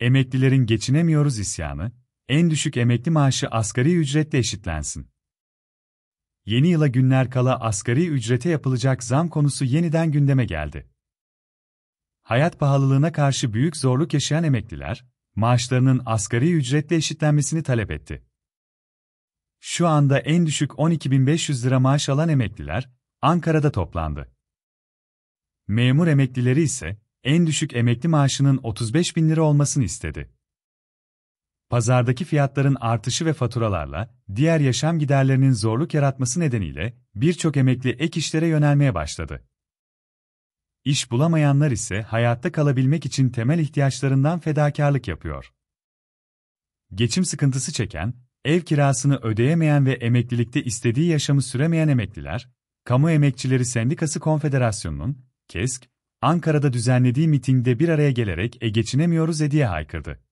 emeklilerin geçinemiyoruz isyanı, en düşük emekli maaşı asgari ücretle eşitlensin. Yeni yıla günler kala asgari ücrete yapılacak zam konusu yeniden gündeme geldi. Hayat pahalılığına karşı büyük zorluk yaşayan emekliler, maaşlarının asgari ücretle eşitlenmesini talep etti. Şu anda en düşük 12.500 lira maaş alan emekliler, Ankara'da toplandı. Memur emeklileri ise, en düşük emekli maaşının 35 bin lira olmasını istedi. Pazardaki fiyatların artışı ve faturalarla, diğer yaşam giderlerinin zorluk yaratması nedeniyle birçok emekli ek işlere yönelmeye başladı. İş bulamayanlar ise hayatta kalabilmek için temel ihtiyaçlarından fedakarlık yapıyor. Geçim sıkıntısı çeken, ev kirasını ödeyemeyen ve emeklilikte istediği yaşamı süremeyen emekliler, Kamu Emekçileri Sendikası Konfederasyonu'nun, KESK, Ankara'da düzenlediği mitingde bir araya gelerek e geçinemiyoruz e diye haykırdı.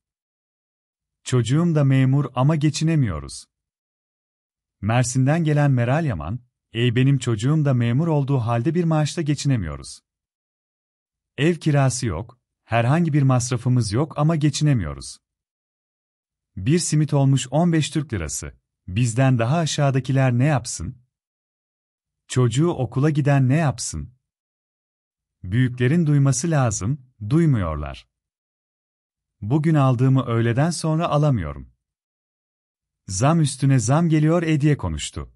Çocuğum da memur ama geçinemiyoruz. Mersin'den gelen Meral Yaman, ey benim çocuğum da memur olduğu halde bir maaşla geçinemiyoruz. Ev kirası yok, herhangi bir masrafımız yok ama geçinemiyoruz. Bir simit olmuş 15 Türk lirası. Bizden daha aşağıdakiler ne yapsın? Çocuğu okula giden ne yapsın? Büyüklerin duyması lazım, duymuyorlar. Bugün aldığımı öğleden sonra alamıyorum. Zam üstüne zam geliyor e konuştu.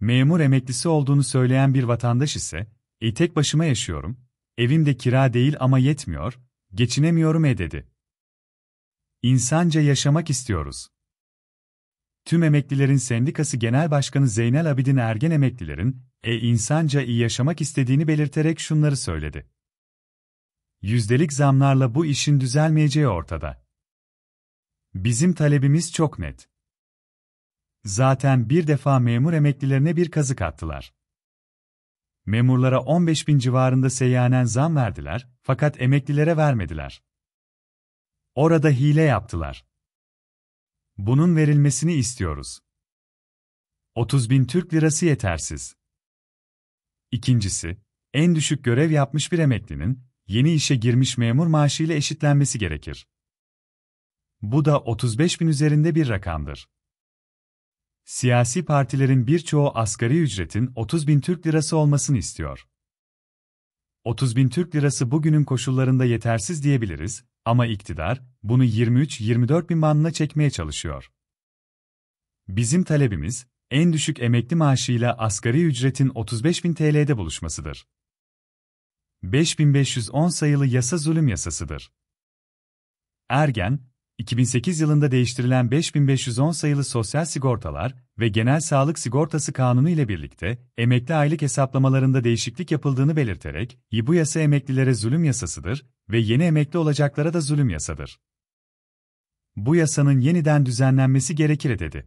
Memur emeklisi olduğunu söyleyen bir vatandaş ise, e tek başıma yaşıyorum, evimde kira değil ama yetmiyor, geçinemiyorum e dedi. İnsanca yaşamak istiyoruz. Tüm Emeklilerin Sendikası Genel Başkanı Zeynel Abidin Ergen emeklilerin, e insanca iyi yaşamak istediğini belirterek şunları söyledi. Yüzdelik zamlarla bu işin düzelmeyeceği ortada. Bizim talebimiz çok net. Zaten bir defa memur emeklilerine bir kazık attılar. Memurlara 15 bin civarında seyyanen zam verdiler, fakat emeklilere vermediler. Orada hile yaptılar. Bunun verilmesini istiyoruz. 30 bin Türk lirası yetersiz. İkincisi, en düşük görev yapmış bir emeklinin, yeni işe girmiş memur maaşıyla eşitlenmesi gerekir. Bu da 35 bin üzerinde bir rakamdır. Siyasi partilerin birçoğu asgari ücretin 30 bin Türk lirası olmasını istiyor. 30 bin Türk lirası bugünün koşullarında yetersiz diyebiliriz ama iktidar bunu 23-24 bin bandına çekmeye çalışıyor. Bizim talebimiz, en düşük emekli maaşıyla asgari ücretin 35 bin TL'de buluşmasıdır. 5510 sayılı yasa zulüm yasasıdır. Ergen, 2008 yılında değiştirilen 5510 sayılı Sosyal Sigortalar ve Genel Sağlık Sigortası Kanunu ile birlikte emekli aylık hesaplamalarında değişiklik yapıldığını belirterek, bu yasa emeklilere zulüm yasasıdır ve yeni emekli olacaklara da zulüm yasadır. Bu yasanın yeniden düzenlenmesi gerekir dedi.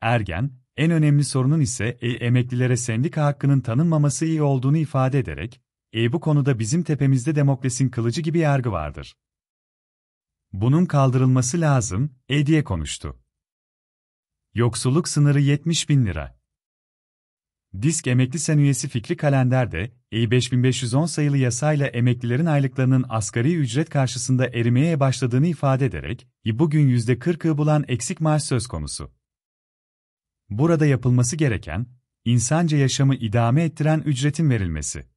Ergen, en önemli sorunun ise e, emeklilere sendika hakkının tanınmaması iyi olduğunu ifade ederek, e, bu konuda bizim tepemizde demokrasinin kılıcı gibi yargı vardır. Bunun kaldırılması lazım, e diye konuştu. Yoksulluk sınırı 70 bin lira. Disk emekli sen üyesi Fikri Kalender de, E 5510 sayılı yasayla emeklilerin aylıklarının asgari ücret karşısında erimeye başladığını ifade ederek, bugün %40'ı bulan eksik maaş söz konusu. Burada yapılması gereken, insanca yaşamı idame ettiren ücretin verilmesi.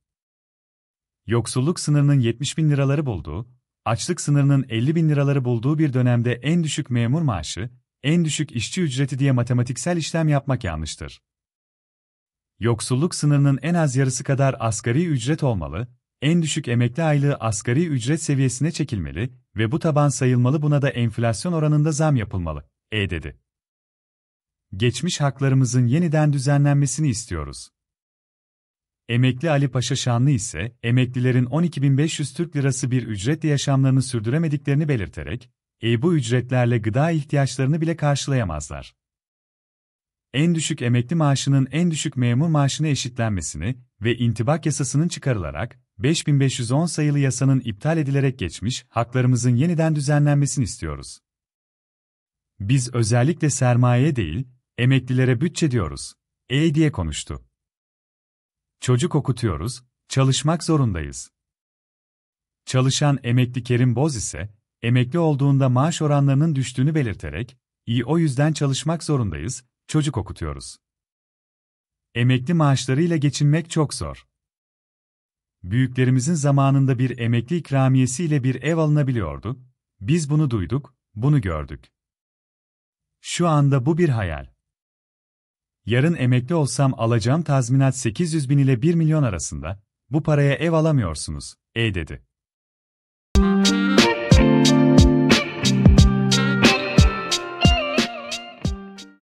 Yoksulluk sınırının 70 bin liraları bulduğu, açlık sınırının 50 bin liraları bulduğu bir dönemde en düşük memur maaşı, en düşük işçi ücreti diye matematiksel işlem yapmak yanlıştır. Yoksulluk sınırının en az yarısı kadar asgari ücret olmalı, en düşük emekli aylığı asgari ücret seviyesine çekilmeli ve bu taban sayılmalı buna da enflasyon oranında zam yapılmalı, e dedi. Geçmiş haklarımızın yeniden düzenlenmesini istiyoruz. Emekli Ali Paşa Şanlı ise, emeklilerin 12.500 Türk Lirası bir ücretle yaşamlarını sürdüremediklerini belirterek, e bu ücretlerle gıda ihtiyaçlarını bile karşılayamazlar. En düşük emekli maaşının en düşük memur maaşına eşitlenmesini ve intibak yasasının çıkarılarak 5510 sayılı yasanın iptal edilerek geçmiş haklarımızın yeniden düzenlenmesini istiyoruz. Biz özellikle sermaye değil, emeklilere bütçe diyoruz. E diye konuştu. Çocuk okutuyoruz, çalışmak zorundayız. Çalışan emekli Kerim Boz ise, emekli olduğunda maaş oranlarının düştüğünü belirterek, iyi o yüzden çalışmak zorundayız, çocuk okutuyoruz. Emekli maaşlarıyla geçinmek çok zor. Büyüklerimizin zamanında bir emekli ikramiyesiyle bir ev alınabiliyordu. Biz bunu duyduk, bunu gördük. Şu anda bu bir hayal yarın emekli olsam alacağım tazminat 800 bin ile 1 milyon arasında, bu paraya ev alamıyorsunuz, ey dedi.